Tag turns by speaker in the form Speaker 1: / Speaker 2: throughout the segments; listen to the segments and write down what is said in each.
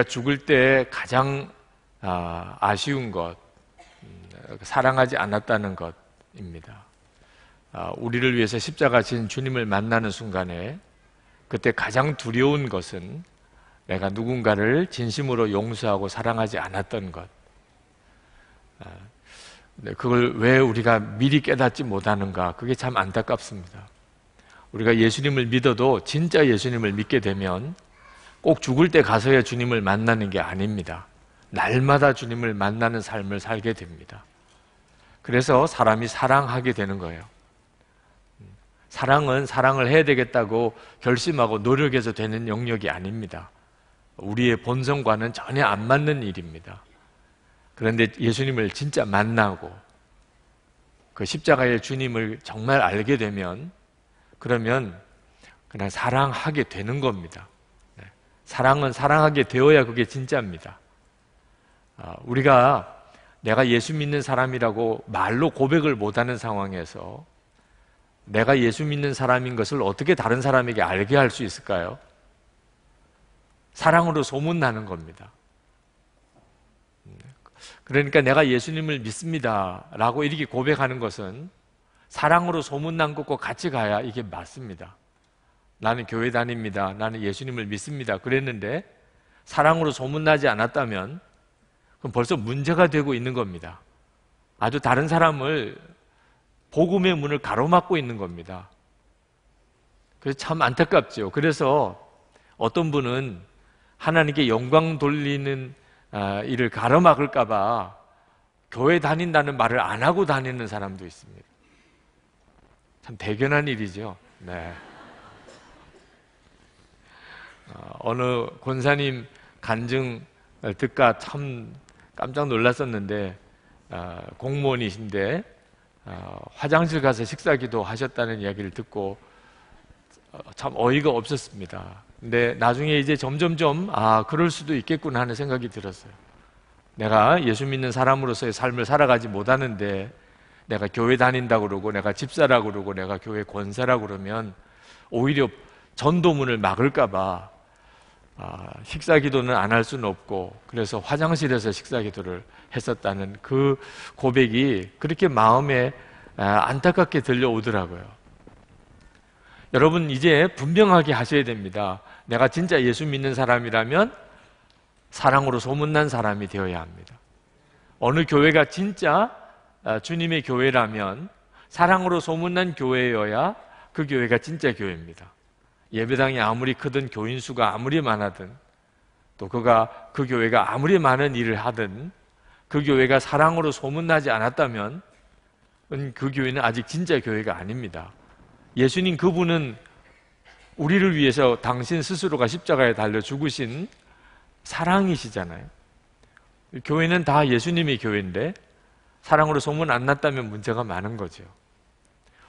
Speaker 1: 우리가 죽을 때 가장 아, 아쉬운 것, 음, 사랑하지 않았다는 것입니다. 아, 우리를 위해서 십자가 진 주님을 만나는 순간에 그때 가장 두려운 것은 내가 누군가를 진심으로 용서하고 사랑하지 않았던 것. 아, 그걸 왜 우리가 미리 깨닫지 못하는가? 그게 참 안타깝습니다. 우리가 예수님을 믿어도 진짜 예수님을 믿게 되면 꼭 죽을 때 가서야 주님을 만나는 게 아닙니다. 날마다 주님을 만나는 삶을 살게 됩니다. 그래서 사람이 사랑하게 되는 거예요. 사랑은 사랑을 해야 되겠다고 결심하고 노력해서 되는 영역이 아닙니다. 우리의 본성과는 전혀 안 맞는 일입니다. 그런데 예수님을 진짜 만나고 그 십자가의 주님을 정말 알게 되면 그러면 그냥 사랑하게 되는 겁니다. 사랑은 사랑하게 되어야 그게 진짜입니다. 아, 우리가 내가 예수 믿는 사람이라고 말로 고백을 못하는 상황에서 내가 예수 믿는 사람인 것을 어떻게 다른 사람에게 알게 할 수 있을까요? 사랑으로 소문나는 겁니다. 그러니까 내가 예수님을 믿습니다. 라고 이렇게 고백하는 것은 사랑으로 소문난 것과 같이 가야 이게 맞습니다. 나는 교회 다닙니다. 나는 예수님을 믿습니다. 그랬는데 사랑으로 소문나지 않았다면 그럼 벌써 문제가 되고 있는 겁니다. 아주 다른 사람을 복음의 문을 가로막고 있는 겁니다. 그래서 참 안타깝죠. 그래서 어떤 분은 하나님께 영광 돌리는 아, 일을 가로막을까봐 교회 다닌다는 말을 안 하고 다니는 사람도 있습니다. 참 대견한 일이죠. 네. 어, 어느 권사님 간증을 어, 듣까 참 깜짝 놀랐었는데 어, 공무원이신데 화장실 가서 식사기도 하셨다는 이야기를 듣고 참 어이가 없었습니다. 근데 나중에 이제 점점점 아 그럴 수도 있겠구나 하는 생각이 들었어요. 내가 예수 믿는 사람으로서의 삶을 살아가지 못하는데 내가 교회 다닌다 그러고 내가 집사라 그러고 내가 교회 권사라 그러면 오히려 전도문을 막을까봐 아, 식사 기도는 안 할 수는 없고 그래서 화장실에서 식사 기도를 했었다는 그 고백이 그렇게 마음에 아, 안타깝게 들려오더라고요. 여러분 이제 분명하게 하셔야 됩니다. 내가 진짜 예수 믿는 사람이라면 사랑으로 소문난 사람이 되어야 합니다. 어느 교회가 진짜 아, 주님의 교회라면 사랑으로 소문난 교회여야 그 교회가 진짜 교회입니다. 예배당이 아무리 크든 교인 수가 아무리 많아든 또 그가 그 교회가 아무리 많은 일을 하든 그 교회가 사랑으로 소문나지 않았다면 그 교회는 아직 진짜 교회가 아닙니다. 예수님 그분은 우리를 위해서 당신 스스로가 십자가에 달려 죽으신 사랑이시잖아요. 교회는 다 예수님의 교회인데 사랑으로 소문 안 났다면 문제가 많은 거죠.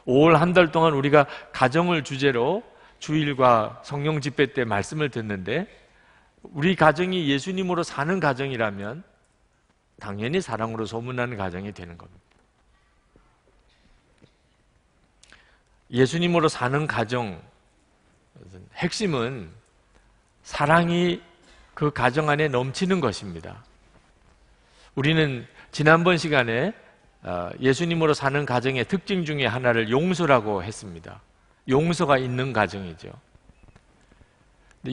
Speaker 1: 5월 한 달 동안 우리가 가정을 주제로 주일과 성령 집회 때 말씀을 듣는데 우리 가정이 예수님으로 사는 가정이라면 당연히 사랑으로 소문나는 가정이 되는 겁니다. 예수님으로 사는 가정 핵심은 사랑이 그 가정 안에 넘치는 것입니다. 우리는 지난번 시간에 어, 예수님으로 사는 가정의 특징 중에 하나를 용서라고 했습니다. 용서가 있는 가정이죠.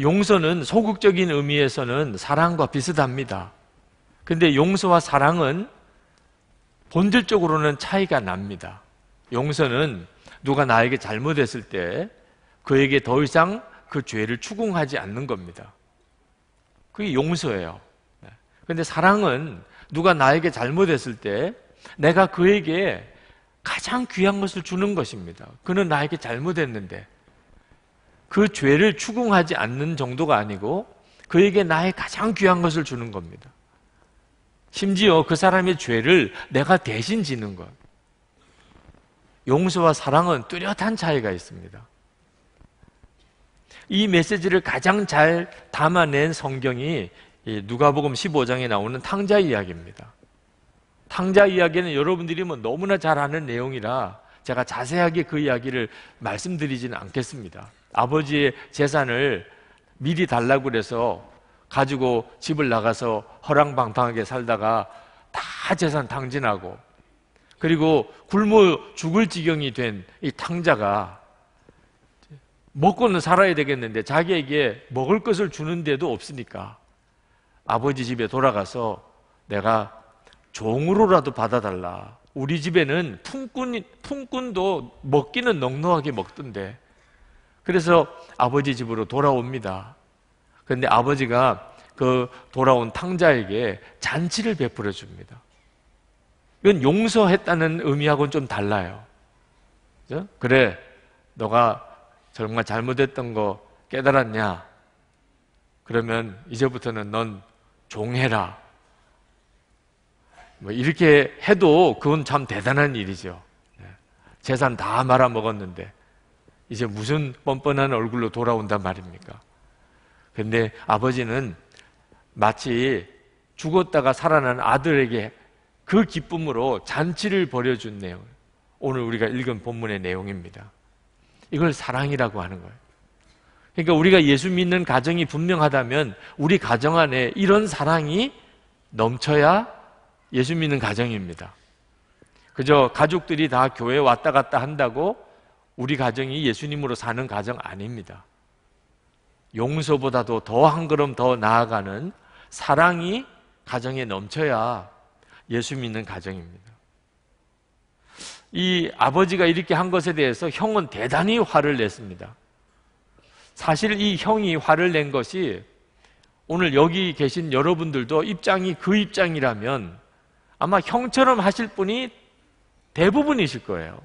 Speaker 1: 용서는 소극적인 의미에서는 사랑과 비슷합니다. 근데 용서와 사랑은 본질적으로는 차이가 납니다. 용서는 누가 나에게 잘못했을 때 그에게 더 이상 그 죄를 추궁하지 않는 겁니다. 그게 용서예요. 근데 사랑은 누가 나에게 잘못했을 때 내가 그에게 가장 귀한 것을 주는 것입니다. 그는 나에게 잘못했는데 그 죄를 추궁하지 않는 정도가 아니고 그에게 나의 가장 귀한 것을 주는 겁니다. 심지어 그 사람의 죄를 내가 대신 지는 것. 용서와 사랑은 뚜렷한 차이가 있습니다. 이 메시지를 가장 잘 담아낸 성경이 누가복음 15장에 나오는 탕자 이야기입니다. 탕자 이야기는 여러분들이 뭐 너무나 잘 아는 내용이라 제가 자세하게 그 이야기를 말씀드리지는 않겠습니다. 아버지의 재산을 미리 달라고 그래서 가지고 집을 나가서 허랑방탕하게 살다가 다 재산 당진하고 그리고 굶어 죽을 지경이 된 이 탕자가 먹고는 살아야 되겠는데 자기에게 먹을 것을 주는데도 없으니까 아버지 집에 돌아가서 내가 종으로라도 받아달라. 우리 집에는 품꾼, 품꾼도 먹기는 넉넉하게 먹던데. 그래서 아버지 집으로 돌아옵니다. 그런데 아버지가 그 돌아온 탕자에게 잔치를 베풀어 줍니다. 이건 용서했다는 의미하고는 좀 달라요. 그래 너가 정말 잘못했던 거 깨달았냐? 그러면 이제부터는 넌 종해라. 뭐 이렇게 해도 그건 참 대단한 일이죠. 네. 재산 다 말아먹었는데 이제 무슨 뻔뻔한 얼굴로 돌아온단 말입니까? 근데 아버지는 마치 죽었다가 살아난 아들에게 그 기쁨으로 잔치를 벌여준 내용. 오늘 우리가 읽은 본문의 내용입니다. 이걸 사랑이라고 하는 거예요. 그러니까 우리가 예수 믿는 가정이 분명하다면 우리 가정 안에 이런 사랑이 넘쳐야 예수 믿는 가정입니다. 그저 가족들이 다 교회 왔다 갔다 한다고 우리 가정이 예수님으로 사는 가정 아닙니다. 용서보다도 더 한 걸음 더 나아가는 사랑이 가정에 넘쳐야 예수 믿는 가정입니다. 이 아버지가 이렇게 한 것에 대해서 형은 대단히 화를 냈습니다. 사실 이 형이 화를 낸 것이 오늘 여기 계신 여러분들도 입장이 그 입장이라면 아마 형처럼 하실 분이 대부분이실 거예요.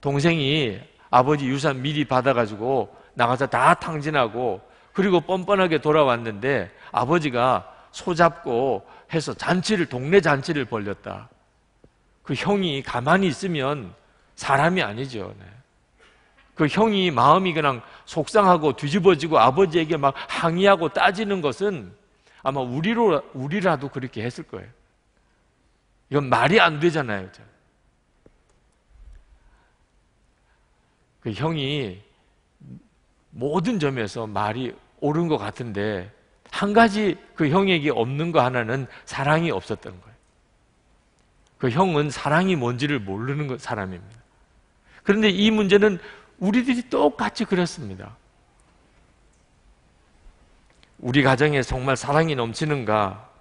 Speaker 1: 동생이 아버지 유산 미리 받아가지고 나가서 다 탕진하고 그리고 뻔뻔하게 돌아왔는데 아버지가 소잡고 해서 잔치를, 동네 잔치를 벌렸다. 그 형이 가만히 있으면 사람이 아니죠. 네. 그 형이 마음이 그냥 속상하고 뒤집어지고 아버지에게 막 항의하고 따지는 것은 아마 우리로, 우리라도 그렇게 했을 거예요. 이건 말이 안 되잖아요. 그 형이 모든 점에서 말이 옳은 것 같은데 한 가지 그 형에게 없는 거 하나는 사랑이 없었던 거예요. 그 형은 사랑이 뭔지를 모르는 사람입니다. 그런데 이 문제는 우리들이 똑같이 그랬습니다. 우리 가정에 정말 사랑이 넘치는가?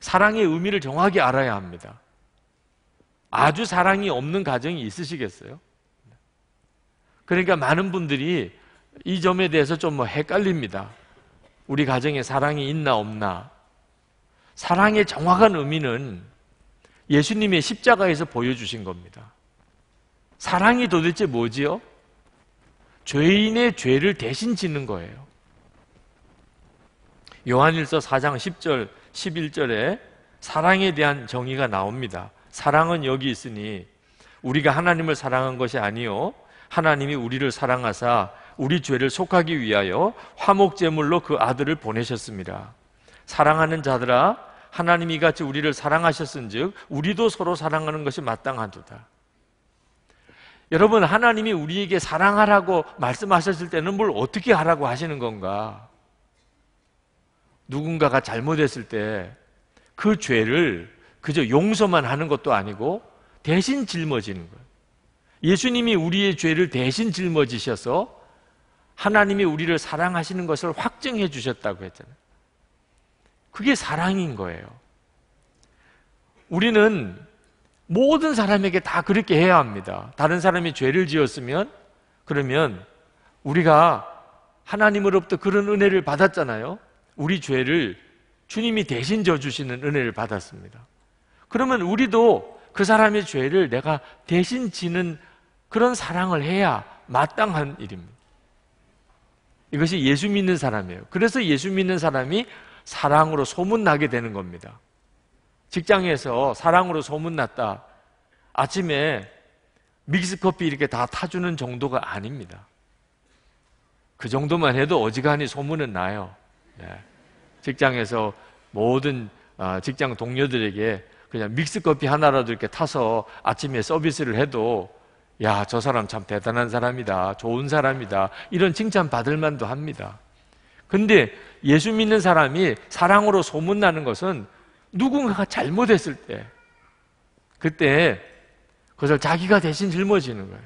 Speaker 1: 사랑의 의미를 정확히 알아야 합니다. 아주 사랑이 없는 가정이 있으시겠어요? 그러니까 많은 분들이 이 점에 대해서 좀 뭐 헷갈립니다. 우리 가정에 사랑이 있나 없나. 사랑의 정확한 의미는 예수님의 십자가에서 보여주신 겁니다. 사랑이 도대체 뭐지요? 죄인의 죄를 대신 지는 거예요. 요한일서 4장 10절 11절에 사랑에 대한 정의가 나옵니다. 사랑은 여기 있으니 우리가 하나님을 사랑한 것이 아니요 하나님이 우리를 사랑하사 우리 죄를 속하기 위하여 화목 제물로 그 아들을 보내셨습니다. 사랑하는 자들아 하나님이 같이 우리를 사랑하셨은즉 우리도 서로 사랑하는 것이 마땅하도다. 여러분 하나님이 우리에게 사랑하라고 말씀하셨을 때는 뭘 어떻게 하라고 하시는 건가? 누군가가 잘못했을 때 그 죄를 그저 용서만 하는 것도 아니고 대신 짊어지는 거예요. 예수님이 우리의 죄를 대신 짊어지셔서 하나님이 우리를 사랑하시는 것을 확증해 주셨다고 했잖아요. 그게 사랑인 거예요. 우리는 모든 사람에게 다 그렇게 해야 합니다. 다른 사람이 죄를 지었으면 그러면 우리가 하나님으로부터 그런 은혜를 받았잖아요. 우리 죄를 주님이 대신 져주시는 은혜를 받았습니다. 그러면 우리도 그 사람의 죄를 내가 대신 지는 그런 사랑을 해야 마땅한 일입니다. 이것이 예수 믿는 사람이에요. 그래서 예수 믿는 사람이 사랑으로 소문나게 되는 겁니다. 직장에서 사랑으로 소문났다. 아침에 믹스커피 이렇게 다 타주는 정도가 아닙니다. 그 정도만 해도 어지간히 소문은 나요. 네. 직장에서 모든 아, 직장 동료들에게 그냥 믹스커피 하나라도 이렇게 타서 아침에 서비스를 해도 야, 저 사람 참 대단한 사람이다. 좋은 사람이다. 이런 칭찬 받을 만도 합니다. 근데 예수 믿는 사람이 사랑으로 소문나는 것은 누군가가 잘못했을 때, 그때 그것을 자기가 대신 짊어지는 거예요.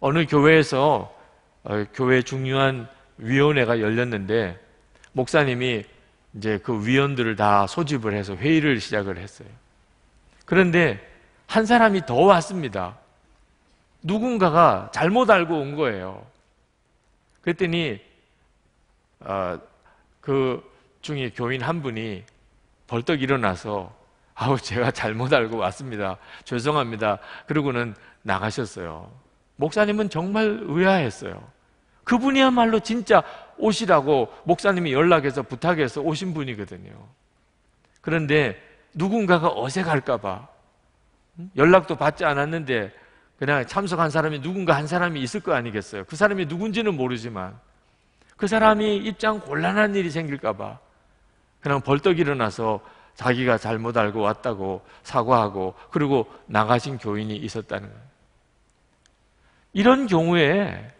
Speaker 1: 어느 교회에서 어, 교회 중요한 위원회가 열렸는데 목사님이 이제 그 위원들을 다 소집을 해서 회의를 시작을 했어요. 그런데 한 사람이 더 왔습니다. 누군가가 잘못 알고 온 거예요. 그랬더니 어, 그 중에 교인 한 분이 벌떡 일어나서 아우 제가 잘못 알고 왔습니다. 죄송합니다. 그러고는 나가셨어요. 목사님은 정말 의아했어요. 그분이야말로 진짜 오시라고 목사님이 연락해서 부탁해서 오신 분이거든요. 그런데 누군가가 어색할까봐 연락도 받지 않았는데 그냥 참석한 사람이 누군가 한 사람이 있을 거 아니겠어요? 그 사람이 누군지는 모르지만 그 사람이 입장 곤란한 일이 생길까봐 그냥 벌떡 일어나서 자기가 잘못 알고 왔다고 사과하고 그리고 나가신 교인이 있었다는 거예요. 이런 경우에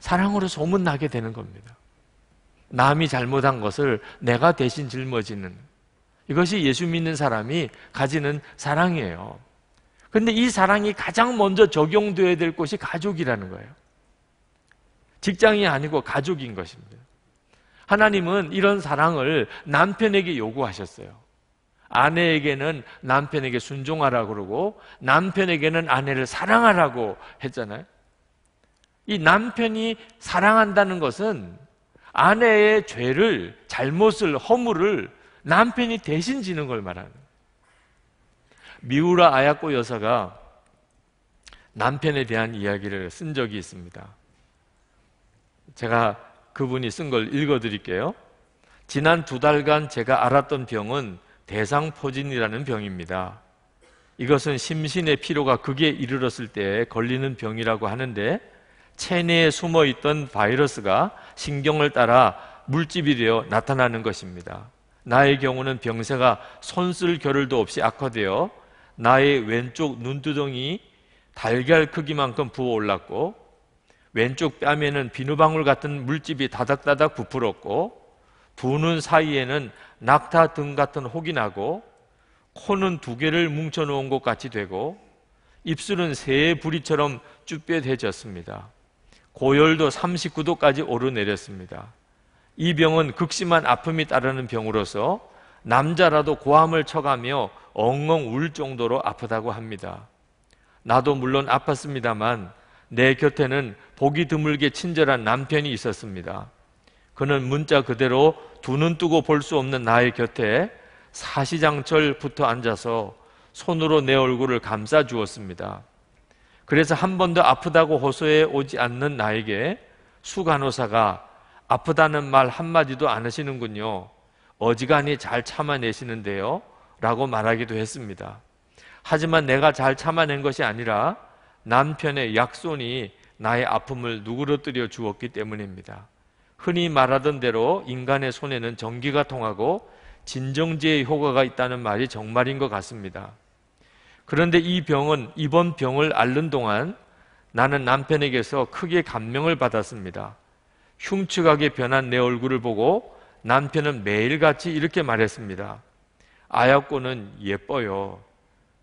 Speaker 1: 사랑으로 소문나게 되는 겁니다. 남이 잘못한 것을 내가 대신 짊어지는 이것이 예수 믿는 사람이 가지는 사랑이에요. 근데 이 사랑이 가장 먼저 적용되어야 될 곳이 가족이라는 거예요. 직장이 아니고 가족인 것입니다. 하나님은 이런 사랑을 남편에게 요구하셨어요. 아내에게는 남편에게 순종하라고 그러고 남편에게는 아내를 사랑하라고 했잖아요. 이 남편이 사랑한다는 것은 아내의 죄를, 잘못을, 허물을 남편이 대신 지는 걸 말하는 미우라 아야코 여사가 남편에 대한 이야기를 쓴 적이 있습니다. 제가 그분이 쓴 걸 읽어 드릴게요. 지난 두 달간 제가 알았던 병은 대상포진이라는 병입니다. 이것은 심신의 피로가 극에 이르렀을 때 걸리는 병이라고 하는데 체내에 숨어 있던 바이러스가 신경을 따라 물집이 되어 나타나는 것입니다. 나의 경우는 병세가 손쓸 겨를도 없이 악화되어 나의 왼쪽 눈두덩이 달걀 크기만큼 부어올랐고 왼쪽 뺨에는 비누방울 같은 물집이 다닥다닥 부풀었고 두눈 사이에는 낙타 등 같은 혹이 나고 코는 두 개를 뭉쳐놓은 것 같이 되고 입술은 새의 부리처럼 쭈뼛해졌습니다. 고열도 39도까지 오르내렸습니다. 이 병은 극심한 아픔이 따르는 병으로서 남자라도 고함을 쳐가며 엉엉 울 정도로 아프다고 합니다. 나도 물론 아팠습니다만 내 곁에는 보기 드물게 친절한 남편이 있었습니다. 그는 문자 그대로 두 눈 뜨고 볼 수 없는 나의 곁에 사시장철 붙어 앉아서 손으로 내 얼굴을 감싸 주었습니다. 그래서 한 번도 아프다고 호소해 오지 않는 나에게 수간호사가 아프다는 말 한마디도 안 하시는군요. 어지간히 잘 참아내시는데요. 라고 말하기도 했습니다. 하지만 내가 잘 참아낸 것이 아니라 남편의 약손이 나의 아픔을 누그러뜨려 주었기 때문입니다. 흔히 말하던 대로 인간의 손에는 전기가 통하고 진정제의 효과가 있다는 말이 정말인 것 같습니다. 그런데 이 병은 이번 병을 앓는 동안 나는 남편에게서 크게 감명을 받았습니다. 흉측하게 변한 내 얼굴을 보고 남편은 매일같이 이렇게 말했습니다. 아야꼬는 예뻐요.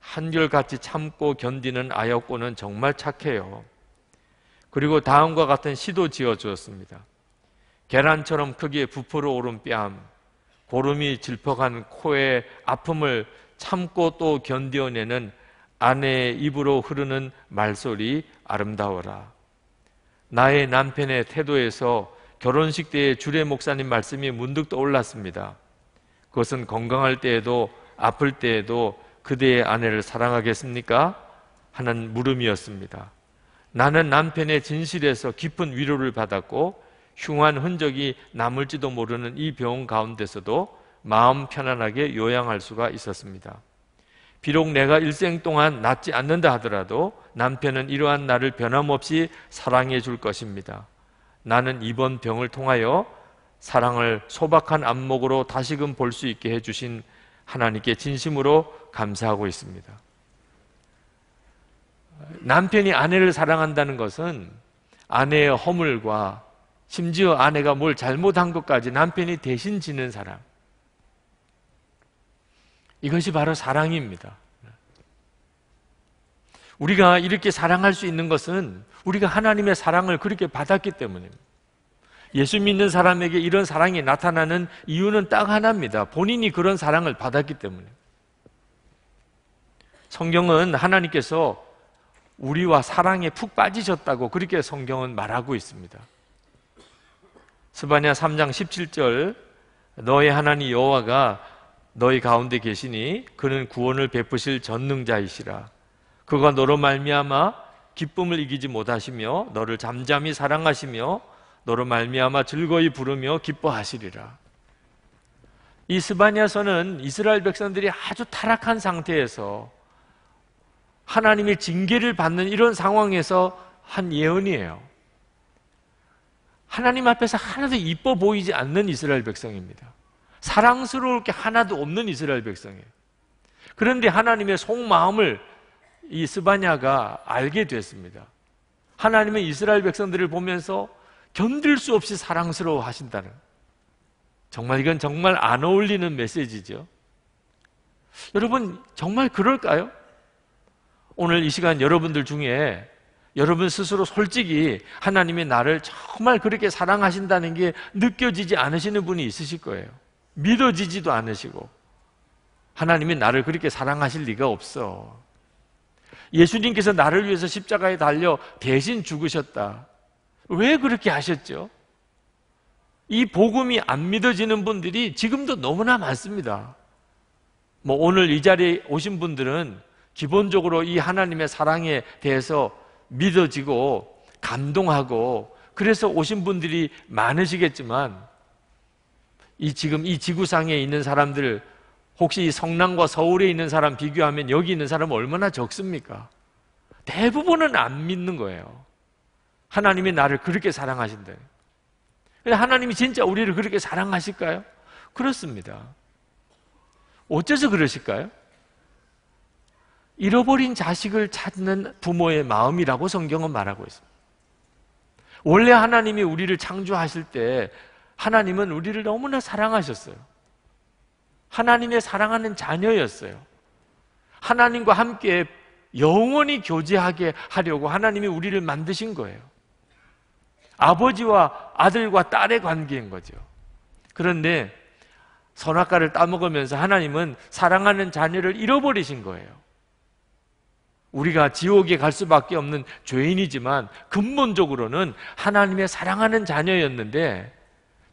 Speaker 1: 한결같이 참고 견디는 아야꼬는 정말 착해요. 그리고 다음과 같은 시도 지어 주었습니다. 계란처럼 크기 부풀어 오른 뺨, 고름이 질퍽한 코의 아픔을 참고 또 견뎌내는 아내의 입으로 흐르는 말소리 아름다워라. 나의 남편의 태도에서 결혼식 때에 주례 목사님 말씀이 문득 떠올랐습니다. 그것은 건강할 때에도 아플 때에도 그대의 아내를 사랑하겠습니까? 하는 물음이었습니다. 나는 남편의 진실에서 깊은 위로를 받았고 흉한 흔적이 남을지도 모르는 이 병 가운데서도 마음 편안하게 요양할 수가 있었습니다. 비록 내가 일생 동안 낫지 않는다 하더라도 남편은 이러한 나를 변함없이 사랑해 줄 것입니다. 나는 이번 병을 통하여 사랑을 소박한 안목으로 다시금 볼 수 있게 해주신 하나님께 진심으로 감사하고 있습니다. 남편이 아내를 사랑한다는 것은 아내의 허물과 심지어 아내가 뭘 잘못한 것까지 남편이 대신 지는 사랑. 이것이 바로 사랑입니다. 우리가 이렇게 사랑할 수 있는 것은 우리가 하나님의 사랑을 그렇게 받았기 때문입니다. 예수 믿는 사람에게 이런 사랑이 나타나는 이유는 딱 하나입니다. 본인이 그런 사랑을 받았기 때문에. 성경은 하나님께서 우리와 사랑에 푹 빠지셨다고 그렇게 성경은 말하고 있습니다. 스바냐 3장 17절 너의 하나님 여호와가 너희 가운데 계시니 그는 구원을 베푸실 전능자이시라 그가 너로 말미암아 기쁨을 이기지 못하시며 너를 잠잠히 사랑하시며 너로 말미암아 즐거이 부르며 기뻐하시리라 이스바냐서는 이스라엘 백성들이 아주 타락한 상태에서 하나님의 징계를 받는 이런 상황에서 한 예언이에요. 하나님 앞에서 하나도 이뻐 보이지 않는 이스라엘 백성입니다. 사랑스러울 게 하나도 없는 이스라엘 백성이에요. 그런데 하나님의 속마음을 이 스바냐가 알게 됐습니다. 하나님은 이스라엘 백성들을 보면서 견딜 수 없이 사랑스러워 하신다는. 정말 이건 정말 안 어울리는 메시지죠. 여러분, 정말 그럴까요? 오늘 이 시간 여러분들 중에 여러분 스스로 솔직히 하나님이 나를 정말 그렇게 사랑하신다는 게 느껴지지 않으시는 분이 있으실 거예요. 믿어지지도 않으시고 하나님이 나를 그렇게 사랑하실 리가 없어. 예수님께서 나를 위해서 십자가에 달려 대신 죽으셨다. 왜 그렇게 하셨죠? 이 복음이 안 믿어지는 분들이 지금도 너무나 많습니다. 뭐 오늘 이 자리에 오신 분들은 기본적으로 이 하나님의 사랑에 대해서 믿어지고 감동하고 그래서 오신 분들이 많으시겠지만 이 지금 이 지구상에 있는 사람들 혹시 성남과 서울에 있는 사람 비교하면 여기 있는 사람 얼마나 적습니까? 대부분은 안 믿는 거예요. 하나님이 나를 그렇게 사랑하신대. 하나님이 진짜 우리를 그렇게 사랑하실까요? 그렇습니다. 어째서 그러실까요? 잃어버린 자식을 찾는 부모의 마음이라고 성경은 말하고 있습니다. 원래 하나님이 우리를 창조하실 때 하나님은 우리를 너무나 사랑하셨어요. 하나님의 사랑하는 자녀였어요. 하나님과 함께 영원히 교제하게 하려고 하나님이 우리를 만드신 거예요. 아버지와 아들과 딸의 관계인 거죠. 그런데 선악과를 따먹으면서 하나님은 사랑하는 자녀를 잃어버리신 거예요. 우리가 지옥에 갈 수밖에 없는 죄인이지만 근본적으로는 하나님의 사랑하는 자녀였는데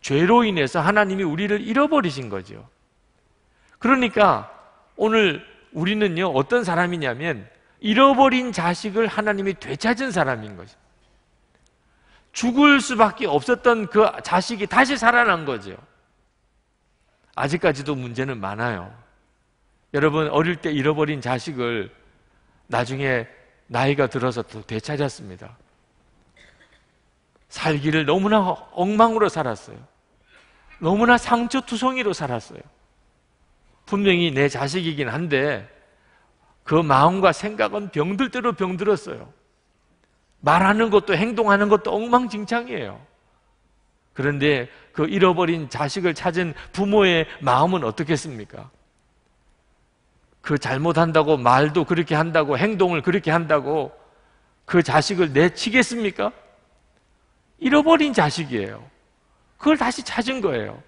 Speaker 1: 죄로 인해서 하나님이 우리를 잃어버리신 거죠. 그러니까 오늘 우리는요, 어떤 사람이냐면 잃어버린 자식을 하나님이 되찾은 사람인 거죠. 죽을 수밖에 없었던 그 자식이 다시 살아난 거죠. 아직까지도 문제는 많아요. 여러분, 어릴 때 잃어버린 자식을 나중에 나이가 들어서 또 되찾았습니다. 살기를 너무나 엉망으로 살았어요. 너무나 상처투성이로 살았어요. 분명히 내 자식이긴 한데 그 마음과 생각은 병들대로 병들었어요. 말하는 것도 행동하는 것도 엉망진창이에요. 그런데 그 잃어버린 자식을 찾은 부모의 마음은 어떻겠습니까? 그 잘못한다고 말도 그렇게 한다고 행동을 그렇게 한다고 그 자식을 내치겠습니까? 잃어버린 자식이에요. 그걸 다시 찾은 거예요.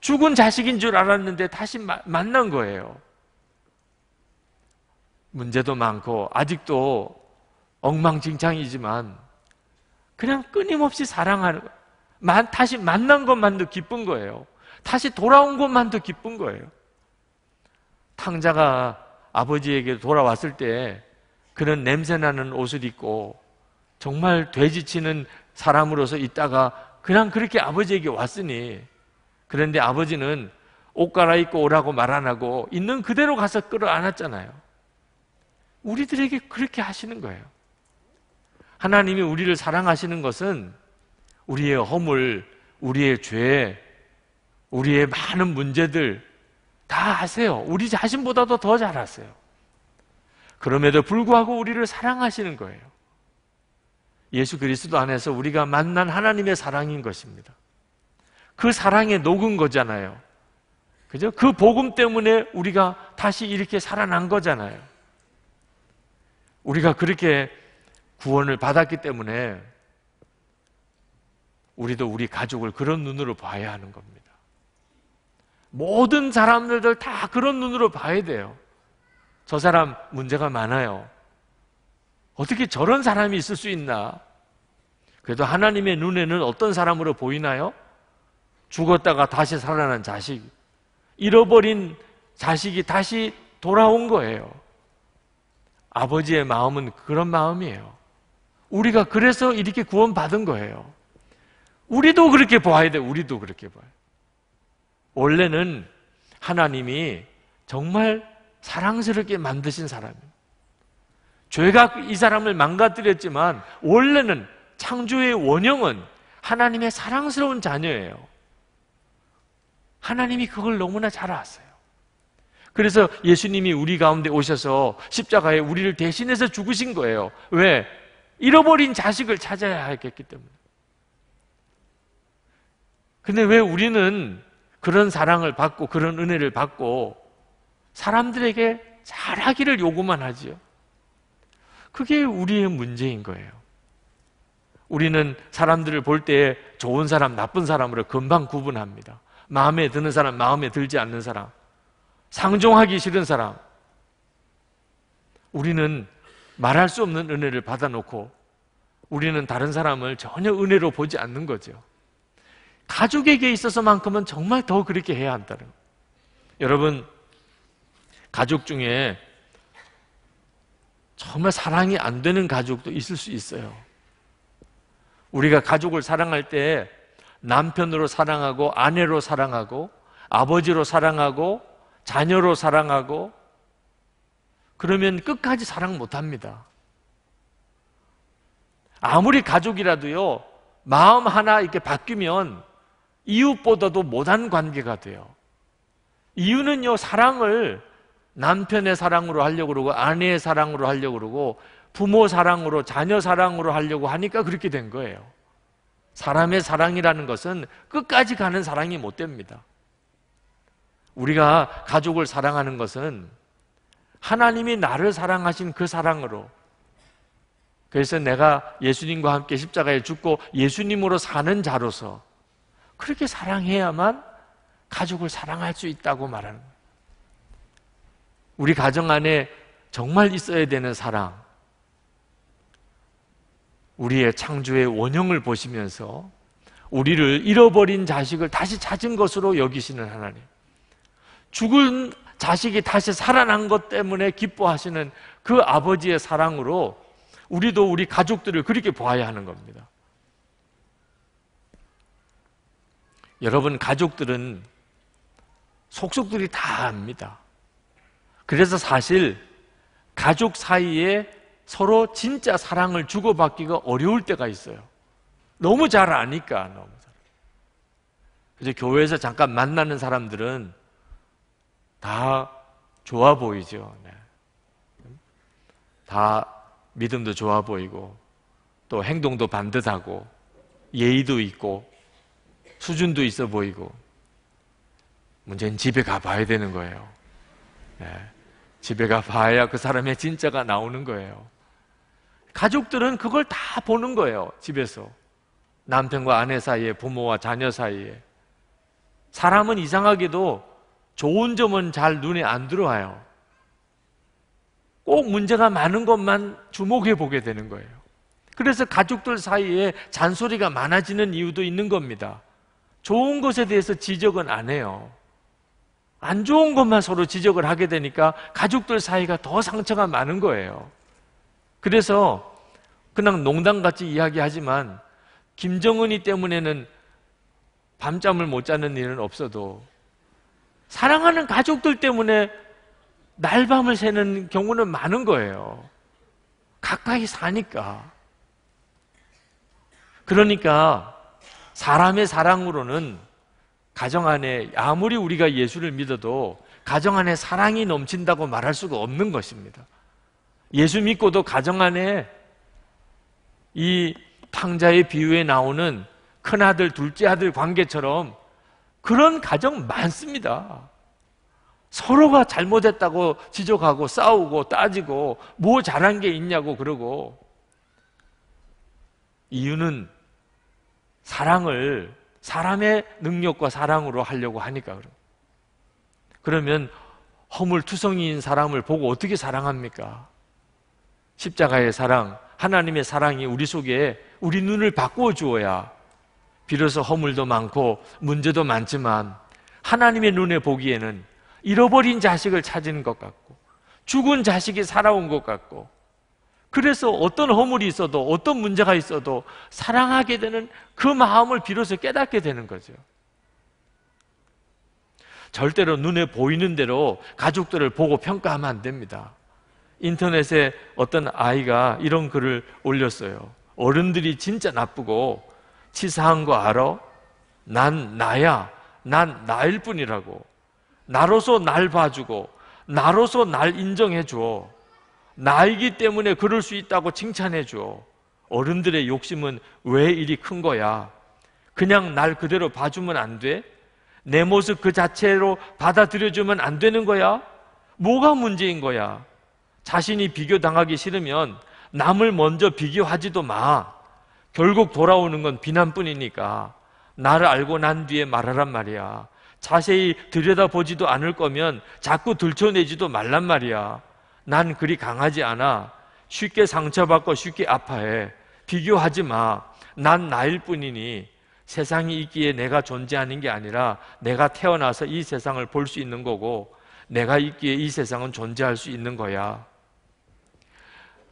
Speaker 1: 죽은 자식인 줄 알았는데 다시 만난 거예요. 문제도 많고 아직도 엉망진창이지만 그냥 끊임없이 사랑하는 만, 다시 만난 것만도 기쁜 거예요. 다시 돌아온 것만도 기쁜 거예요. 탕자가 아버지에게 돌아왔을 때 그런 냄새나는 옷을 입고 정말 돼지치는 사람으로서 있다가 그냥 그렇게 아버지에게 왔으니 그런데 아버지는 옷 갈아입고 오라고 말 안 하고 있는 그대로 가서 끌어안았잖아요. 우리들에게 그렇게 하시는 거예요. 하나님이 우리를 사랑하시는 것은 우리의 허물, 우리의 죄, 우리의 많은 문제들 다 아세요. 우리 자신보다도 더 잘 아세요. 그럼에도 불구하고 우리를 사랑하시는 거예요. 예수 그리스도 안에서 우리가 만난 하나님의 사랑인 것입니다. 그 사랑에 녹은 거잖아요. 그죠? 그 복음 때문에 우리가 다시 이렇게 살아난 거잖아요. 우리가 그렇게 구원을 받았기 때문에 우리도 우리 가족을 그런 눈으로 봐야 하는 겁니다. 모든 사람들다 그런 눈으로 봐야 돼요. 저 사람 문제가 많아요. 어떻게 저런 사람이 있을 수 있나? 그래도 하나님의 눈에는 어떤 사람으로 보이나요? 죽었다가 다시 살아난 자식. 잃어버린 자식이 다시 돌아온 거예요. 아버지의 마음은 그런 마음이에요. 우리가 그래서 이렇게 구원받은 거예요. 우리도 그렇게 보야 돼. 우리도 그렇게 봐요. 원래는 하나님이 정말 사랑스럽게 만드신 사람이에요. 죄가 이 사람을 망가뜨렸지만 원래는 창조의 원형은 하나님의 사랑스러운 자녀예요. 하나님이 그걸 너무나 잘 아세요. 그래서 예수님이 우리 가운데 오셔서 십자가에 우리를 대신해서 죽으신 거예요. 왜? 잃어버린 자식을 찾아야 하기 때문에. 근데 왜 우리는 그런 사랑을 받고 그런 은혜를 받고 사람들에게 잘하기를 요구만 하지요? 그게 우리의 문제인 거예요. 우리는 사람들을 볼 때 좋은 사람, 나쁜 사람으로 금방 구분합니다. 마음에 드는 사람, 마음에 들지 않는 사람, 상종하기 싫은 사람. 우리는 말할 수 없는 은혜를 받아놓고 우리는 다른 사람을 전혀 은혜로 보지 않는 거죠. 가족에게 있어서만큼은 정말 더 그렇게 해야 한다는. 여러분, 가족 중에 정말 사랑이 안 되는 가족도 있을 수 있어요. 우리가 가족을 사랑할 때 남편으로 사랑하고 아내로 사랑하고 아버지로 사랑하고 자녀로 사랑하고 그러면 끝까지 사랑 못 합니다. 아무리 가족이라도요, 마음 하나 이렇게 바뀌면 이웃보다도 못한 관계가 돼요. 이유는요, 사랑을 남편의 사랑으로 하려고 그러고 아내의 사랑으로 하려고 그러고 부모 사랑으로 자녀 사랑으로 하려고 하니까 그렇게 된 거예요. 사람의 사랑이라는 것은 끝까지 가는 사랑이 못 됩니다. 우리가 가족을 사랑하는 것은 하나님이 나를 사랑하신 그 사랑으로 그래서 내가 예수님과 함께 십자가에 죽고 예수님으로 사는 자로서 그렇게 사랑해야만 가족을 사랑할 수 있다고 말하는 거예요. 우리 가정 안에 정말 있어야 되는 사랑, 우리의 창조의 원형을 보시면서 우리를 잃어버린 자식을 다시 찾은 것으로 여기시는 하나님. 죽은 자식이 다시 살아난 것 때문에 기뻐하시는 그 아버지의 사랑으로 우리도 우리 가족들을 그렇게 보아야 하는 겁니다. 여러분, 가족들은 속속들이 다 압니다. 그래서 사실 가족 사이에 서로 진짜 사랑을 주고받기가 어려울 때가 있어요. 너무 잘 아니까. 너무 잘. 그래서 교회에서 잠깐 만나는 사람들은 다 좋아 보이죠. 네. 다 믿음도 좋아 보이고 또 행동도 반듯하고 예의도 있고 수준도 있어 보이고 문제는 집에 가봐야 되는 거예요. 네. 집에 가 봐야 그 사람의 진짜가 나오는 거예요. 가족들은 그걸 다 보는 거예요, 집에서. 남편과 아내 사이에, 부모와 자녀 사이에. 사람은 이상하게도 좋은 점은 잘 눈에 안 들어와요. 꼭 문제가 많은 것만 주목해 보게 되는 거예요. 그래서 가족들 사이에 잔소리가 많아지는 이유도 있는 겁니다. 좋은 것에 대해서 지적은 안 해요. 안 좋은 것만 서로 지적을 하게 되니까 가족들 사이가 더 상처가 많은 거예요. 그래서 그냥 농담같이 이야기하지만 김정은이 때문에는 밤잠을 못 자는 일은 없어도 사랑하는 가족들 때문에 날밤을 새는 경우는 많은 거예요. 가까이 사니까. 그러니까 사람의 사랑으로는 가정 안에 아무리 우리가 예수를 믿어도 가정 안에 사랑이 넘친다고 말할 수가 없는 것입니다. 예수 믿고도 가정 안에 이 탕자의 비유에 나오는 큰아들, 둘째 아들 관계처럼 그런 가정 많습니다. 서로가 잘못했다고 지적하고 싸우고 따지고 뭐 잘한 게 있냐고 그러고 이유는 사랑을 사람의 능력과 사랑으로 하려고 하니까 그러면 허물투성이인 사람을 보고 어떻게 사랑합니까? 십자가의 사랑, 하나님의 사랑이 우리 속에 우리 눈을 바꾸어 주어야 비로소 허물도 많고 문제도 많지만 하나님의 눈에 보기에는 잃어버린 자식을 찾은 것 같고 죽은 자식이 살아온 것 같고 그래서 어떤 허물이 있어도 어떤 문제가 있어도 사랑하게 되는 그 마음을 비로소 깨닫게 되는 거죠. 절대로 눈에 보이는 대로 가족들을 보고 평가하면 안 됩니다. 인터넷에 어떤 아이가 이런 글을 올렸어요. 어른들이 진짜 나쁘고 치사한 거 알아? 난 나야. 난 나일 뿐이라고. 나로서 날 봐주고 나로서 날 인정해 줘. 나이기 때문에 그럴 수 있다고 칭찬해 줘. 어른들의 욕심은 왜 이리 큰 거야? 그냥 날 그대로 봐주면 안 돼? 내 모습 그 자체로 받아들여주면 안 되는 거야? 뭐가 문제인 거야? 자신이 비교당하기 싫으면 남을 먼저 비교하지도 마. 결국 돌아오는 건 비난뿐이니까. 나를 알고 난 뒤에 말하란 말이야. 자세히 들여다보지도 않을 거면 자꾸 들춰내지도 말란 말이야. 난 그리 강하지 않아. 쉽게 상처받고 쉽게 아파해. 비교하지 마. 난 나일 뿐이니 세상이 있기에 내가 존재하는 게 아니라 내가 태어나서 이 세상을 볼 수 있는 거고 내가 있기에 이 세상은 존재할 수 있는 거야.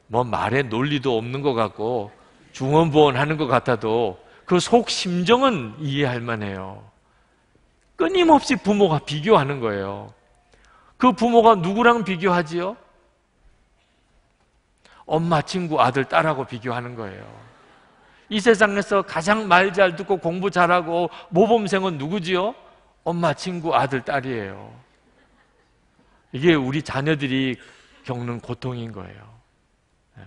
Speaker 1: 뭐 말에 논리도 없는 것 같고 중언부언 하는 것 같아도 그 속 심정은 이해할 만해요. 끊임없이 부모가 비교하는 거예요. 그 부모가 누구랑 비교하지요? 엄마, 친구, 아들, 딸하고 비교하는 거예요. 이 세상에서 가장 말 잘 듣고 공부 잘하고 모범생은 누구지요? 엄마, 친구, 아들, 딸이에요. 이게 우리 자녀들이 겪는 고통인 거예요. 네.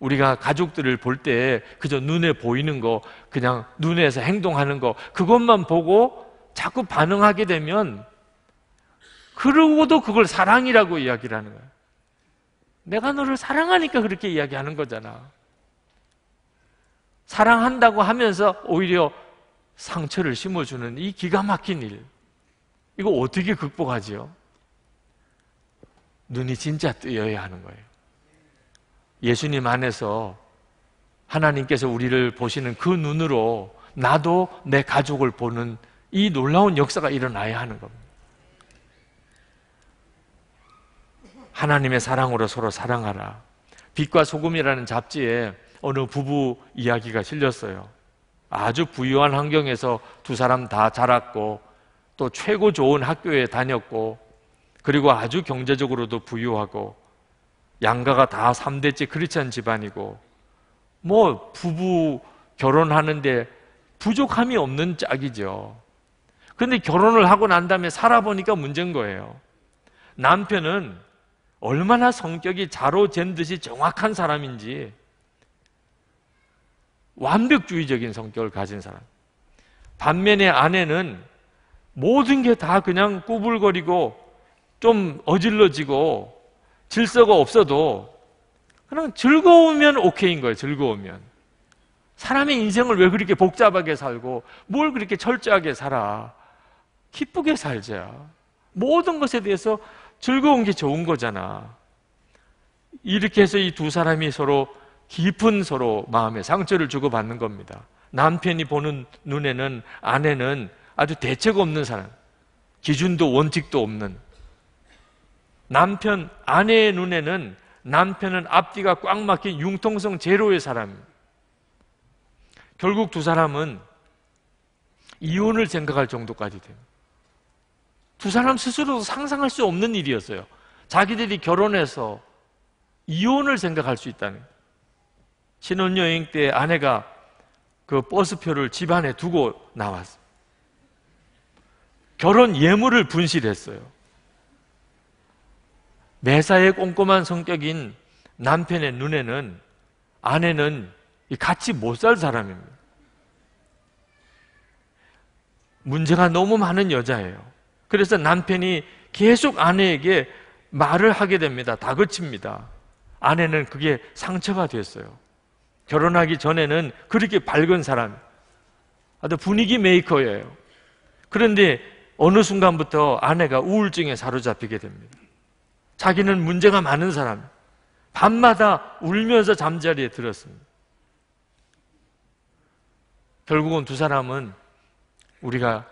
Speaker 1: 우리가 가족들을 볼 때 그저 눈에 보이는 거, 그냥 눈에서 행동하는 거, 그것만 보고 자꾸 반응하게 되면 그러고도 그걸 사랑이라고 이야기를 하는 거예요. 내가 너를 사랑하니까 그렇게 이야기하는 거잖아. 사랑한다고 하면서 오히려 상처를 심어주는 이 기가 막힌 일. 이거 어떻게 극복하지요? 눈이 진짜 뜨여야 하는 거예요. 예수님 안에서 하나님께서 우리를 보시는 그 눈으로 나도 내 가족을 보는 이 놀라운 역사가 일어나야 하는 겁니다. 하나님의 사랑으로 서로 사랑하라. 빛과 소금이라는 잡지에 어느 부부 이야기가 실렸어요. 아주 부유한 환경에서 두 사람 다 자랐고 또 최고 좋은 학교에 다녔고 그리고 아주 경제적으로도 부유하고 양가가 다 3대째 크리스천 집안이고 뭐 부부 결혼하는데 부족함이 없는 짝이죠. 근데 결혼을 하고 난 다음에 살아보니까 문제인 거예요. 남편은 얼마나 성격이 자로 잰 듯이 정확한 사람인지 완벽주의적인 성격을 가진 사람. 반면에 아내는 모든 게 다 그냥 꾸불거리고 좀 어질러지고 질서가 없어도 그냥 즐거우면 오케이인 거예요. 즐거우면. 사람의 인생을 왜 그렇게 복잡하게 살고 뭘 그렇게 철저하게 살아? 기쁘게 살자. 모든 것에 대해서 즐거운 게 좋은 거잖아. 이렇게 해서 이 두 사람이 서로 깊은 서로 마음에 상처를 주고받는 겁니다. 남편이 보는 눈에는 아내는 아주 대책 없는 사람, 기준도 원칙도 없는 남편, 아내의 눈에는 남편은 앞뒤가 꽉 막힌 융통성 제로의 사람 결국 두 사람은 이혼을 생각할 정도까지 됩니다. 두 사람 스스로도 상상할 수 없는 일이었어요. 자기들이 결혼해서 이혼을 생각할 수 있다는 신혼여행 때 아내가 그 버스표를 집 안에 두고 나왔어요. 결혼 예물을 분실했어요. 매사에 꼼꼼한 성격인 남편의 눈에는 아내는 같이 못 살 사람입니다. 문제가 너무 많은 여자예요. 그래서 남편이 계속 아내에게 말을 하게 됩니다. 다그칩니다. 아내는 그게 상처가 됐어요. 결혼하기 전에는 그렇게 밝은 사람, 아주 분위기 메이커예요. 그런데 어느 순간부터 아내가 우울증에 사로잡히게 됩니다. 자기는 문제가 많은 사람, 밤마다 울면서 잠자리에 들었습니다. 결국은 두 사람은 우리가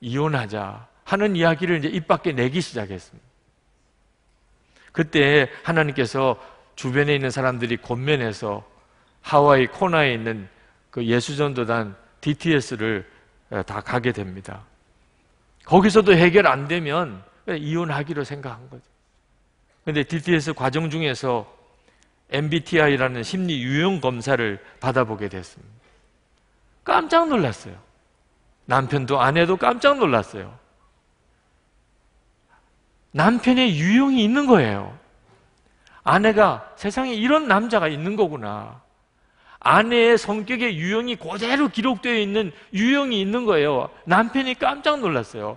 Speaker 1: 이혼하자 하는 이야기를 이제 입 밖에 내기 시작했습니다. 그때 하나님께서 주변에 있는 사람들이 곤면해서 하와이 코나에 있는 그 예수전도단 DTS를 다 가게 됩니다. 거기서도 해결 안 되면 이혼하기로 생각한 거죠. 근데 DTS 과정 중에서 MBTI라는 심리 유형 검사를 받아보게 됐습니다. 깜짝 놀랐어요. 남편도 아내도 깜짝 놀랐어요. 남편의 유형이 있는 거예요. 아내가 세상에 이런 남자가 있는 거구나. 아내의 성격의 유형이 그대로 기록되어 있는 유형이 있는 거예요. 남편이 깜짝 놀랐어요.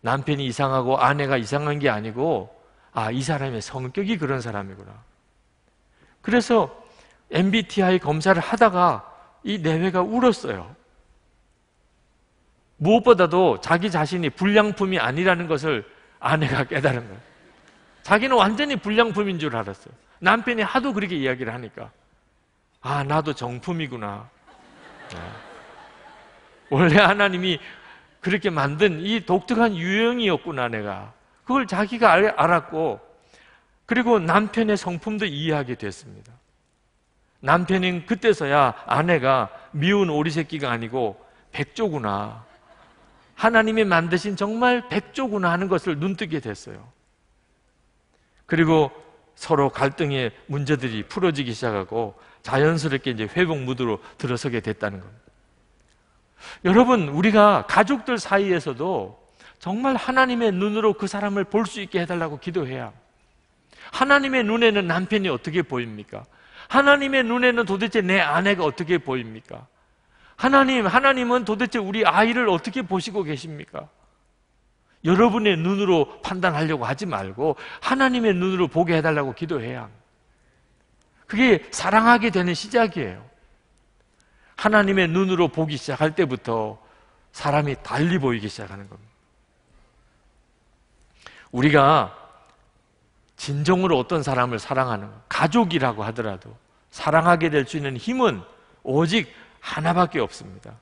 Speaker 1: 남편이 이상하고 아내가 이상한 게 아니고, 아, 이 사람의 성격이 그런 사람이구나. 그래서 MBTI 검사를 하다가 이 내외가 울었어요. 무엇보다도 자기 자신이 불량품이 아니라는 것을 아내가 깨달은 거예요. 자기는 완전히 불량품인 줄 알았어요. 남편이 하도 그렇게 이야기를 하니까 아 나도 정품이구나. 네. 원래 하나님이 그렇게 만든 이 독특한 유형이었구나 내가 그걸 자기가 알, 알았고 그리고 남편의 성품도 이해하게 됐습니다. 남편인 그때서야 아내가 미운 오리 새끼가 아니고 백조구나. 하나님이 만드신 정말 백조구나 하는 것을 눈뜨게 됐어요. 그리고 서로 갈등의 문제들이 풀어지기 시작하고 자연스럽게 이제 회복 무드로 들어서게 됐다는 겁니다. 여러분, 우리가 가족들 사이에서도 정말 하나님의 눈으로 그 사람을 볼 수 있게 해달라고 기도해야. 하나님의 눈에는 남편이 어떻게 보입니까? 하나님의 눈에는 도대체 내 아내가 어떻게 보입니까? 하나님, 하나님은 도대체 우리 아이를 어떻게 보시고 계십니까? 여러분의 눈으로 판단하려고 하지 말고 하나님의 눈으로 보게 해달라고 기도해야 그게 사랑하게 되는 시작이에요. 하나님의 눈으로 보기 시작할 때부터 사람이 달리 보이기 시작하는 겁니다. 우리가 진정으로 어떤 사람을 사랑하는 가족이라고 하더라도 사랑하게 될 수 있는 힘은 오직 하나밖에 없습니다.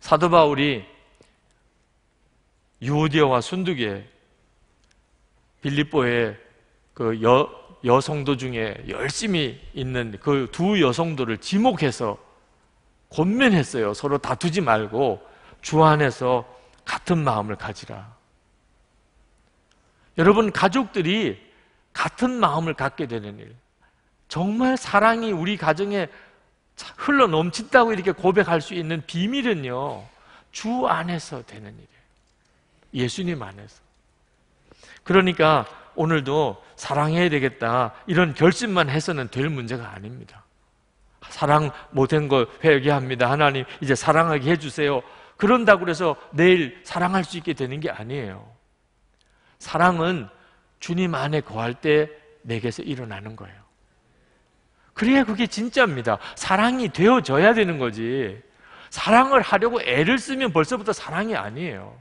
Speaker 1: 사도 바울이 유오디아와 순두기에 빌립보의 그 여, 여성도 중에 열심히 있는 그 두 여성도를 지목해서 권면했어요. 서로 다투지 말고 주 안에서 같은 마음을 가지라. 여러분, 가족들이 같은 마음을 갖게 되는 일. 정말 사랑이 우리 가정에 흘러 넘친다고 이렇게 고백할 수 있는 비밀은요, 주 안에서 되는 일이에요. 예수님 안에서. 그러니까 오늘도 사랑해야 되겠다. 이런 결심만 해서는 될 문제가 아닙니다. 사랑 못한 걸 회개합니다. 하나님, 이제 사랑하게 해주세요. 그런다고 해서 내일 사랑할 수 있게 되는 게 아니에요. 사랑은 주님 안에 거할 때 내게서 일어나는 거예요. 그래야 그게 진짜입니다. 사랑이 되어져야 되는 거지. 사랑을 하려고 애를 쓰면 벌써부터 사랑이 아니에요.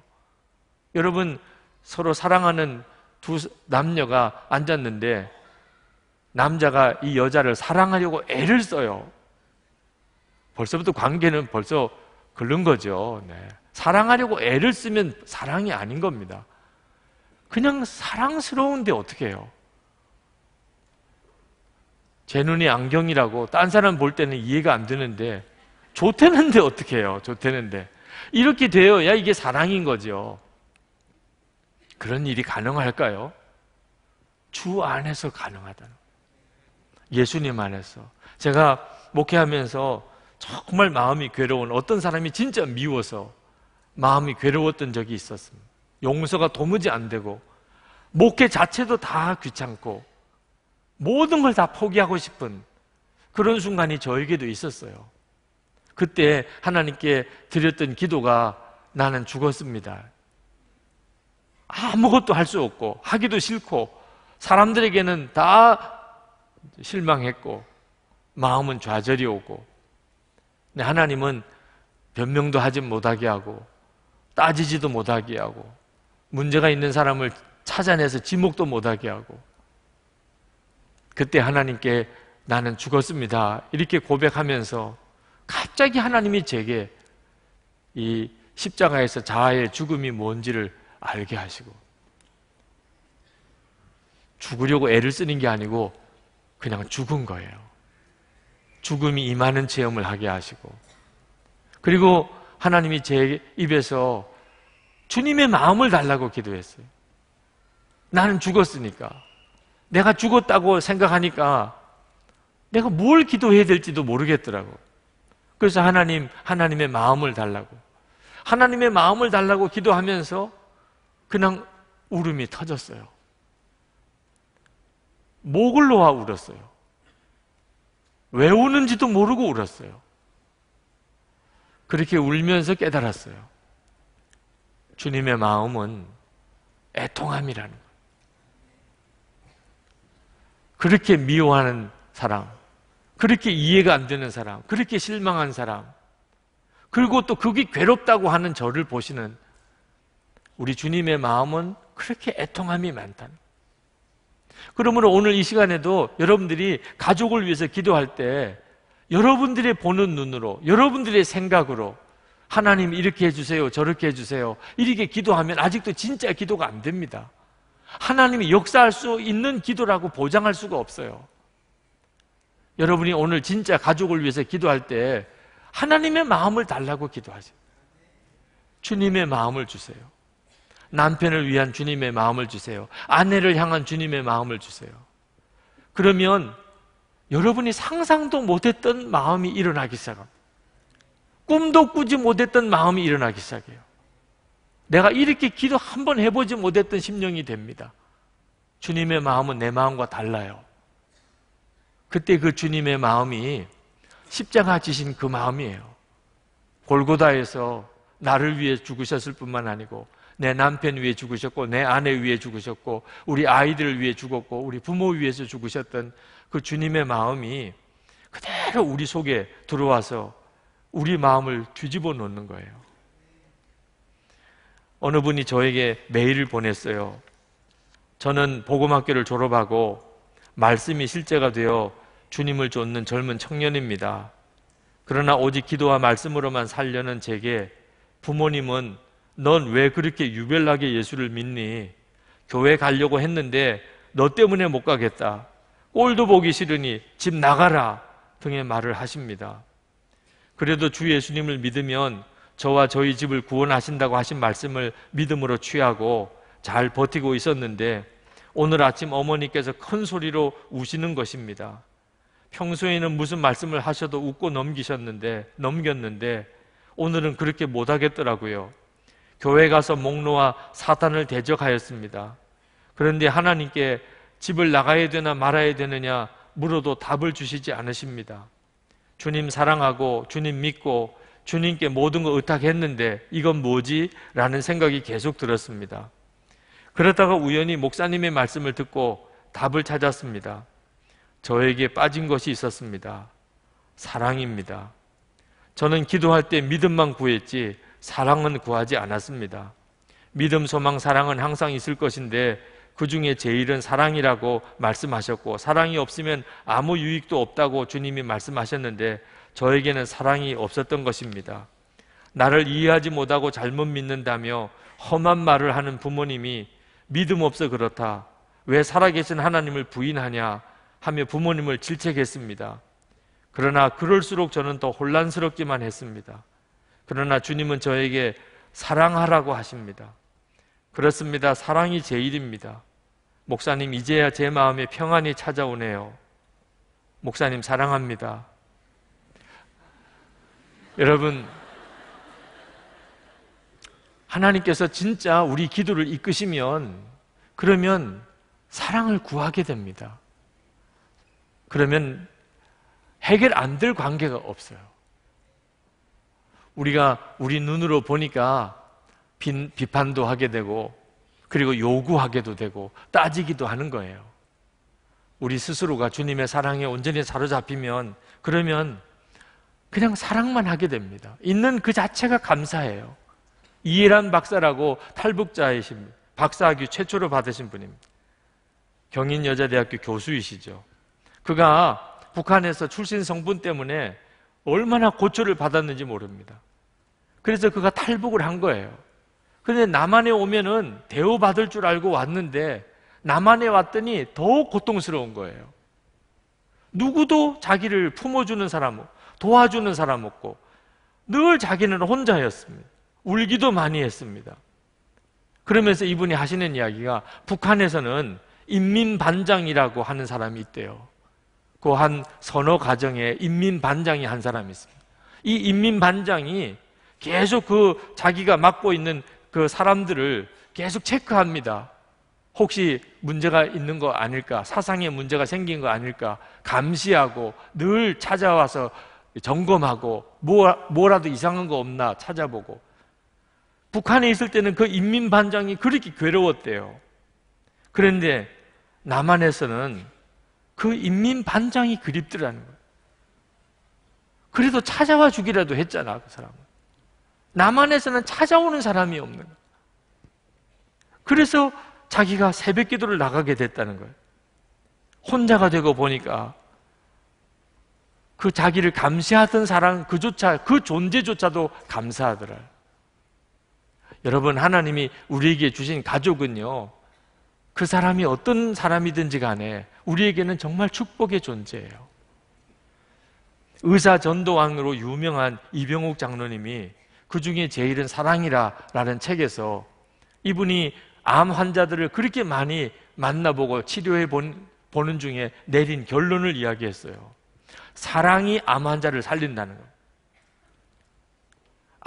Speaker 1: 여러분, 서로 사랑하는 두 남녀가 앉았는데, 남자가 이 여자를 사랑하려고 애를 써요. 벌써부터 관계는 벌써 그런 거죠. 네. 사랑하려고 애를 쓰면 사랑이 아닌 겁니다. 그냥 사랑스러운데 어떻게 해요? 제 눈이 안경이라고 딴 사람 볼 때는 이해가 안 되는데 좋대는데 어떻게 해요? 좋대는데 이렇게 되어야 이게 사랑인 거죠. 그런 일이 가능할까요? 주 안에서 가능하다는 예수님 안에서 제가 목회하면서 정말 마음이 괴로운 어떤 사람이 진짜 미워서 마음이 괴로웠던 적이 있었습니다. 용서가 도무지 안 되고 목회 자체도 다 귀찮고 모든 걸 다 포기하고 싶은 그런 순간이 저에게도 있었어요. 그때 하나님께 드렸던 기도가 나는 죽었습니다. 아무것도 할 수 없고, 하기도 싫고, 사람들에게는 다 실망했고, 마음은 좌절이 오고, 하나님은 변명도 하지 못하게 하고, 따지지도 못하게 하고, 문제가 있는 사람을 찾아내서 지목도 못하게 하고, 그때 하나님께 나는 죽었습니다. 이렇게 고백하면서 갑자기 하나님이 제게 이 십자가에서 자아의 죽음이 뭔지를 알게 하시고 죽으려고 애를 쓰는 게 아니고 그냥 죽은 거예요. 죽음이 임하는 체험을 하게 하시고 그리고 하나님이 제 입에서 주님의 마음을 달라고 기도했어요. 나는 죽었으니까. 내가 죽었다고 생각하니까 내가 뭘 기도해야 될지도 모르겠더라고. 그래서 하나님, 하나님의 마음을 달라고. 하나님의 마음을 달라고 기도하면서 그냥 울음이 터졌어요. 목을 놓아 울었어요. 왜 우는지도 모르고 울었어요. 그렇게 울면서 깨달았어요. 주님의 마음은 애통함이라는 그렇게 미워하는 사람, 그렇게 이해가 안 되는 사람, 그렇게 실망한 사람, 그리고 또 그게 괴롭다고 하는 저를 보시는 우리 주님의 마음은 그렇게 애통함이 많다. 그러므로 오늘 이 시간에도 여러분들이 가족을 위해서 기도할 때 여러분들의 보는 눈으로, 여러분들의 생각으로 하나님 이렇게 해주세요, 저렇게 해주세요, 이렇게 기도하면 아직도 진짜 기도가 안 됩니다. 하나님이 역사할 수 있는 기도라고 보장할 수가 없어요. 여러분이 오늘 진짜 가족을 위해서 기도할 때 하나님의 마음을 달라고 기도하세요. 주님의 마음을 주세요. 남편을 위한 주님의 마음을 주세요. 아내를 향한 주님의 마음을 주세요. 그러면 여러분이 상상도 못했던 마음이 일어나기 시작합니다. 꿈도 꾸지 못했던 마음이 일어나기 시작해요. 내가 이렇게 기도 한 번 해보지 못했던 심령이 됩니다. 주님의 마음은 내 마음과 달라요. 그때 그 주님의 마음이 십자가 지신 그 마음이에요. 골고다에서 나를 위해 죽으셨을 뿐만 아니고 내 남편 위해 죽으셨고 내 아내 위해 죽으셨고 우리 아이들을 위해 죽었고 우리 부모 위해서 죽으셨던 그 주님의 마음이 그대로 우리 속에 들어와서 우리 마음을 뒤집어 놓는 거예요. 어느 분이 저에게 메일을 보냈어요. 저는 보음학교를 졸업하고 말씀이 실제가 되어 주님을 쫓는 젊은 청년입니다. 그러나 오직 기도와 말씀으로만 살려는 제게 부모님은 넌 왜 그렇게 유별나게 예수를 믿니? 교회 가려고 했는데 너 때문에 못 가겠다. 꼴도 보기 싫으니 집 나가라. 등의 말을 하십니다. 그래도 주 예수님을 믿으면 저와 저희 집을 구원하신다고 하신 말씀을 믿음으로 취하고 잘 버티고 있었는데 오늘 아침 어머니께서 큰 소리로 우시는 것입니다. 평소에는 무슨 말씀을 하셔도 웃고 넘기셨는데 넘겼는데 오늘은 그렇게 못 하겠더라고요. 교회 가서 목놓아 사탄을 대적하였습니다. 그런데 하나님께 집을 나가야 되나 말아야 되느냐 물어도 답을 주시지 않으십니다. 주님 사랑하고 주님 믿고 주님께 모든 걸 의탁했는데 이건 뭐지? 라는 생각이 계속 들었습니다. 그러다가 우연히 목사님의 말씀을 듣고 답을 찾았습니다. 저에게 빠진 것이 있었습니다. 사랑입니다. 저는 기도할 때 믿음만 구했지 사랑은 구하지 않았습니다. 믿음, 소망, 사랑은 항상 있을 것인데 그 중에 제일은 사랑이라고 말씀하셨고 사랑이 없으면 아무 유익도 없다고 주님이 말씀하셨는데 저에게는 사랑이 없었던 것입니다. 나를 이해하지 못하고 잘못 믿는다며 험한 말을 하는 부모님이 믿음 없어 그렇다. 왜 살아계신 하나님을 부인하냐 하며 부모님을 질책했습니다. 그러나 그럴수록 저는 더 혼란스럽기만 했습니다. 그러나 주님은 저에게 사랑하라고 하십니다. 그렇습니다. 사랑이 제일입니다. 목사님, 이제야 제 마음에 평안이 찾아오네요. 목사님, 사랑합니다. 여러분, 하나님께서 진짜 우리 기도를 이끄시면 그러면 사랑을 구하게 됩니다. 그러면 해결 안 될 관계가 없어요. 우리가 우리 눈으로 보니까 비, 판도 하게 되고 그리고 요구하게도 되고 따지기도 하는 거예요. 우리 스스로가 주님의 사랑에 온전히 사로잡히면 그러면 그냥 사랑만 하게 됩니다. 있는 그 자체가 감사해요. 이해란 박사라고 탈북자이신 박사학위 최초로 받으신 분입니다. 경인여자대학교 교수이시죠. 그가 북한에서 출신 성분 때문에 얼마나 고초를 받았는지 모릅니다. 그래서 그가 탈북을 한 거예요. 그런데 남한에 오면은 대우받을 줄 알고 왔는데 남한에 왔더니 더욱 고통스러운 거예요. 누구도 자기를 품어주는 사람 도와주는 사람 없고 늘 자기는 혼자였습니다. 울기도 많이 했습니다. 그러면서 이분이 하시는 이야기가 북한에서는 인민반장이라고 하는 사람이 있대요. 그 한 선호 가정에 인민반장이 한 사람이 있습니다. 이 인민반장이 계속 그 자기가 맡고 있는 그 사람들을 계속 체크합니다. 혹시 문제가 있는 거 아닐까, 사상에 문제가 생긴 거 아닐까, 감시하고 늘 찾아와서 점검하고 뭐라도 이상한 거 없나 찾아보고 북한에 있을 때는 그 인민반장이 그렇게 괴로웠대요. 그런데 남한에서는 그 인민반장이 그립더라는 거예요. 그래도 찾아와 주기라도 했잖아, 그 사람은. 남한에서는 찾아오는 사람이 없는 거예요. 그래서 자기가 새벽 기도를 나가게 됐다는 거예요. 혼자가 되고 보니까 그 자기를 감시하던 사람 그조차 그 존재조차도 감사하더라. 여러분 하나님이 우리에게 주신 가족은요. 그 사람이 어떤 사람이든지 간에 우리에게는 정말 축복의 존재예요. 의사 전도왕으로 유명한 이병옥 장로님이 그 중에 제일은 사랑이라라는 책에서 이분이 암 환자들을 그렇게 많이 만나보고 치료해 보는 중에 내린 결론을 이야기했어요. 사랑이 암 환자를 살린다는 거예요.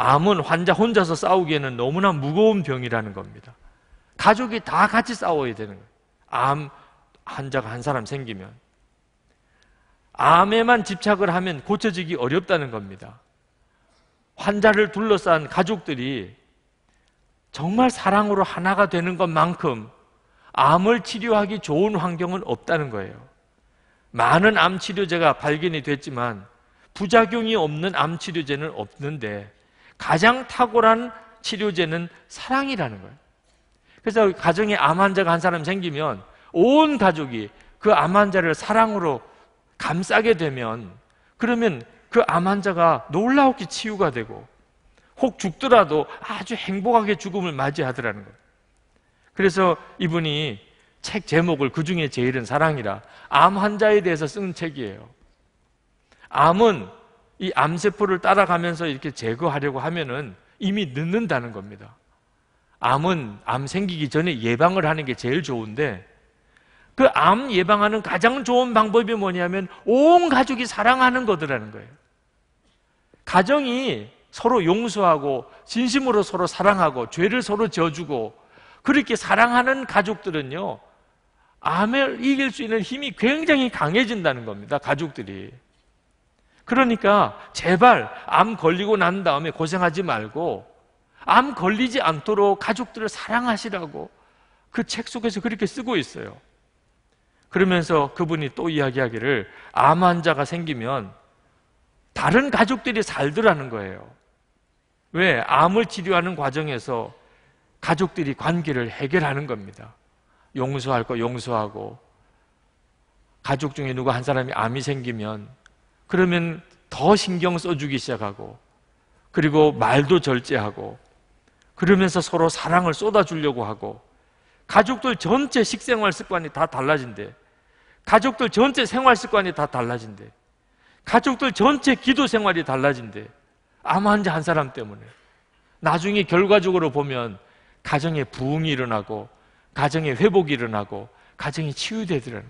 Speaker 1: 암은 환자 혼자서 싸우기에는 너무나 무거운 병이라는 겁니다. 가족이 다 같이 싸워야 되는 거예요. 암 환자가 한 사람 생기면. 암에만 집착을 하면 고쳐지기 어렵다는 겁니다. 환자를 둘러싼 가족들이 정말 사랑으로 하나가 되는 것만큼 암을 치료하기 좋은 환경은 없다는 거예요. 많은 암 치료제가 발견이 됐지만 부작용이 없는 암 치료제는 없는데 가장 탁월한 치료제는 사랑이라는 거예요. 그래서 가정에 암 환자가 한 사람 생기면 온 가족이 그 암 환자를 사랑으로 감싸게 되면 그러면 그 암 환자가 놀라웠게 치유가 되고 혹 죽더라도 아주 행복하게 죽음을 맞이하더라는 거예요. 그래서 이분이 책 제목을 그 중에 제일은 사랑이라 암 환자에 대해서 쓴 책이에요. 암은 이 암세포를 따라가면서 이렇게 제거하려고 하면은 이미 늦는다는 겁니다. 암은 암 생기기 전에 예방을 하는 게 제일 좋은데 그 암 예방하는 가장 좋은 방법이 뭐냐면 온 가족이 사랑하는 거더라는 거예요. 가정이 서로 용서하고 진심으로 서로 사랑하고 죄를 서로 져주고 그렇게 사랑하는 가족들은요 암을 이길 수 있는 힘이 굉장히 강해진다는 겁니다. 가족들이. 그러니까 제발 암 걸리고 난 다음에 고생하지 말고 암 걸리지 않도록 가족들을 사랑하시라고 그 책 속에서 그렇게 쓰고 있어요. 그러면서 그분이 또 이야기하기를 암 환자가 생기면 다른 가족들이 살더라는 거예요. 왜? 암을 치료하는 과정에서 가족들이 관계를 해결하는 겁니다. 용서할 거 용서하고 가족 중에 누가한 사람이 암이 생기면 그러면 더 신경 써주기 시작하고 그리고 말도 절제하고 그러면서 서로 사랑을 쏟아주려고 하고 가족들 전체 식생활 습관이 다 달라진대 가족들 전체 생활 습관이 다 달라진대 가족들 전체 기도 생활이 달라진대 암 환자 한 사람 때문에 나중에 결과적으로 보면 가정에 부흥이 일어나고 가정의 회복이 일어나고 가정이 치유되들라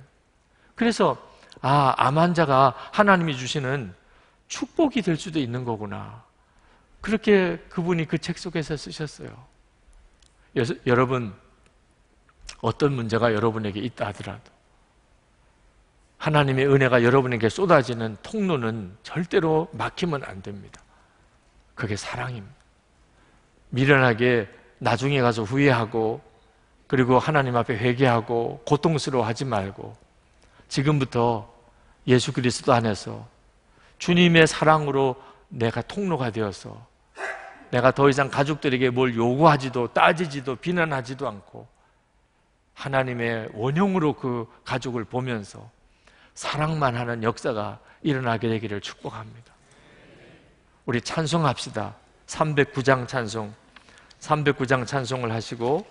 Speaker 1: 그래서 아, 암 환자가 하나님이 주시는 축복이 될 수도 있는 거구나. 그렇게 그분이 그 책 속에서 쓰셨어요. 여 여러분, 어떤 문제가 여러분에게 있다 하더라도 하나님의 은혜가 여러분에게 쏟아지는 통로는 절대로 막히면 안 됩니다. 그게 사랑입니다. 미련하게 나중에 가서 후회하고 그리고 하나님 앞에 회개하고 고통스러워하지 말고 지금부터 예수 그리스도 안에서 주님의 사랑으로 내가 통로가 되어서 내가 더 이상 가족들에게 뭘 요구하지도 따지지도 비난하지도 않고 하나님의 원형으로 그 가족을 보면서 사랑만 하는 역사가 일어나게 되기를 축복합니다. 우리 찬송합시다. 309장 찬송. 309장 찬송을 하시고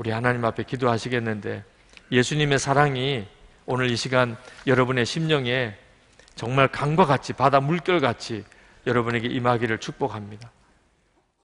Speaker 1: 우리 하나님 앞에 기도하시겠는데 예수님의 사랑이 오늘 이 시간 여러분의 심령에 정말 강과 같이 바다 물결 같이 여러분에게 임하기를 축복합니다.